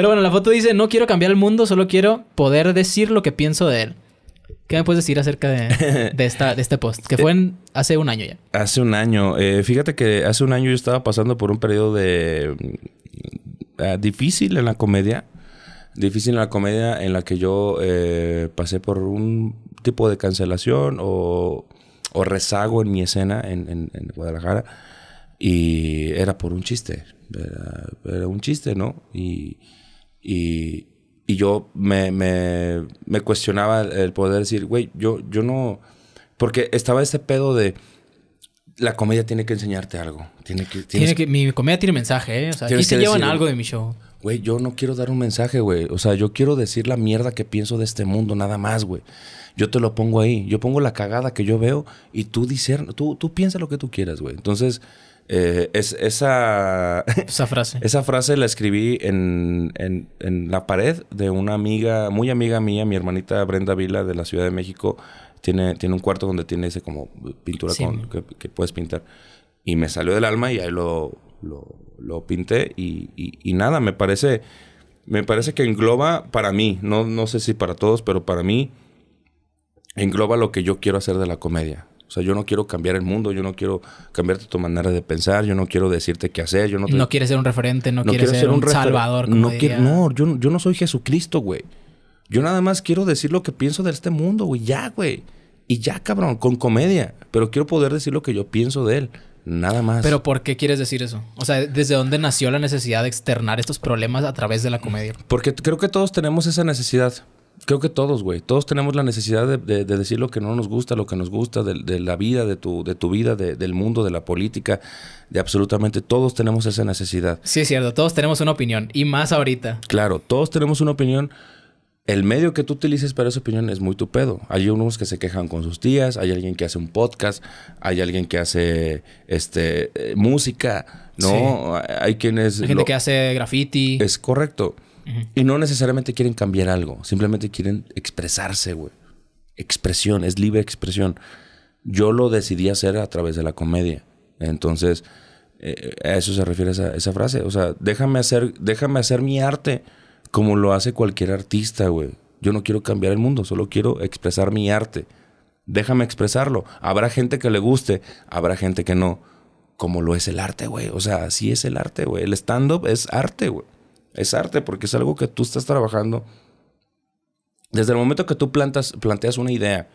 Pero bueno, la foto dice, no quiero cambiar el mundo, solo quiero poder decir lo que pienso de él. ¿Qué me puedes decir acerca de, de, esta, de este post? Que fue hace un año ya. Hace un año. Eh, fíjate que hace un año yo estaba pasando por un periodo de... Mm, ah, difícil en la comedia. Difícil en la comedia en la que yo eh, pasé por un tipo de cancelación o, rezago en mi escena en, en, Guadalajara. Y era por un chiste. era un chiste, ¿no? Y y, yo me, me, me, cuestionaba el poder decir, güey, yo, yo no... Porque estaba ese pedo de la comedia tiene que enseñarte algo. Tiene que, tiene que, mi comedia tiene mensaje, ¿eh? O sea, se llevan algo de mi show. Güey, yo no quiero dar un mensaje, güey. O sea, yo quiero decir la mierda que pienso de este mundo, nada más, güey. Yo te lo pongo ahí. Yo pongo la cagada que yo veo y tú tú, tú piensa lo que tú quieras, güey. Entonces, eh, es, esa, esa frase. esa frase la escribí en, la pared de una amiga, muy amiga mía, mi hermanita Brenda Vila de la Ciudad de México. Tiene, tiene un cuarto donde tiene ese como pintura que, puedes pintar. Y me salió del alma y ahí lo, lo, lo pinté. Y, y, nada, me parece, me parece que engloba para mí, no, no sé si para todos, pero para mí engloba lo que yo quiero hacer de la comedia. O sea, yo no quiero cambiar el mundo, yo no quiero cambiarte tu manera de pensar, yo no quiero decirte qué hacer, yo no... No quieres ser un referente, no, quieres ser, un, salvador. Como no, no yo no soy Jesucristo, güey. Yo nada más quiero decir lo que pienso de este mundo, güey. Ya, güey. Y ya, cabrón, con comedia. Pero quiero poder decir lo que yo pienso de él. Nada más. Pero ¿por qué quieres decir eso? O sea, ¿desde dónde nació la necesidad de externar estos problemas a través de la comedia? Porque creo que todos tenemos esa necesidad. Creo que todos, güey. Todos tenemos la necesidad de, decir lo que no nos gusta, lo que nos gusta, de, la vida, de tu, de tu vida, del mundo, de la política, de absolutamente todos tenemos esa necesidad. Sí, es cierto. Todos tenemos una opinión. Y más ahorita. Claro, todos tenemos una opinión. El medio que tú utilices para esa opinión es muy tu pedo. Hay unos que se quejan con sus tías, hay alguien que hace un podcast, hay alguien que hace este eh, música, ¿no? Hay quienes... Hay gente que hace graffiti. Es correcto. Y no necesariamente quieren cambiar algo, simplemente quieren expresarse, güey. Expresión, es libre expresión. Yo lo decidí hacer a través de la comedia. Entonces, eh, a eso se refiere esa, esa, frase. O sea, déjame hacer, déjame hacer mi arte como lo hace cualquier artista, güey. Yo no quiero cambiar el mundo, solo quiero expresar mi arte. Déjame expresarlo. Habrá gente que le guste, habrá gente que no. Como lo es el arte, güey. O sea, así es el arte, güey. El stand-up es arte, güey. Es arte porque es algo que tú estás trabajando. Desde el momento que tú plantas, planteas una idea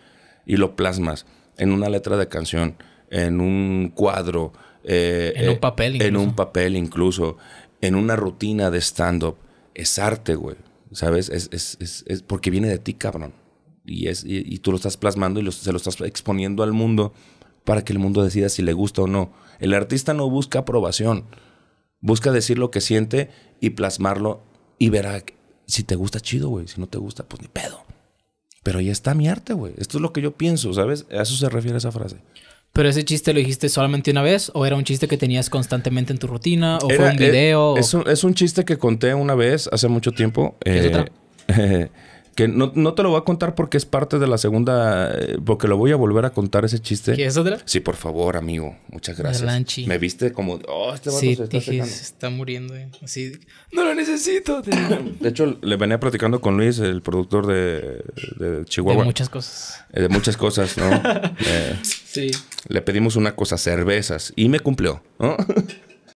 y lo plasmas en una letra de canción, en un cuadro, eh, en un eh, papel, en un papel incluso, en una rutina de stand-up, es arte, güey. ¿Sabes? Es, porque viene de ti, cabrón. Y, es, tú lo estás plasmando y se lo estás exponiendo al mundo para que el mundo decida si le gusta o no. El artista no busca aprobación. Busca decir lo que siente y plasmarlo y verá si te gusta chido, güey. Si no te gusta, pues ni pedo. Pero ahí está mi arte, güey. Esto es lo que yo pienso, ¿sabes? A eso se refiere esa frase. ¿Pero ese chiste lo dijiste solamente una vez? ¿O era un chiste que tenías constantemente en tu rutina? ¿O fue un eh, video? Es, un, chiste que conté una vez hace mucho tiempo. Eh, que no, te lo voy a contar porque es parte de la segunda, eh, porque lo voy a volver a contar ese chiste. es otra? Sí, por favor, amigo. Muchas gracias. Me viste como, oh, este se está está muriendo. Eh. Así, no lo necesito. de hecho, le venía platicando con Luis, el productor de, Chihuahua. De muchas cosas. Eh, de muchas cosas, ¿no? sí. Le pedimos una cosa, cervezas, y me cumplió, ¿no?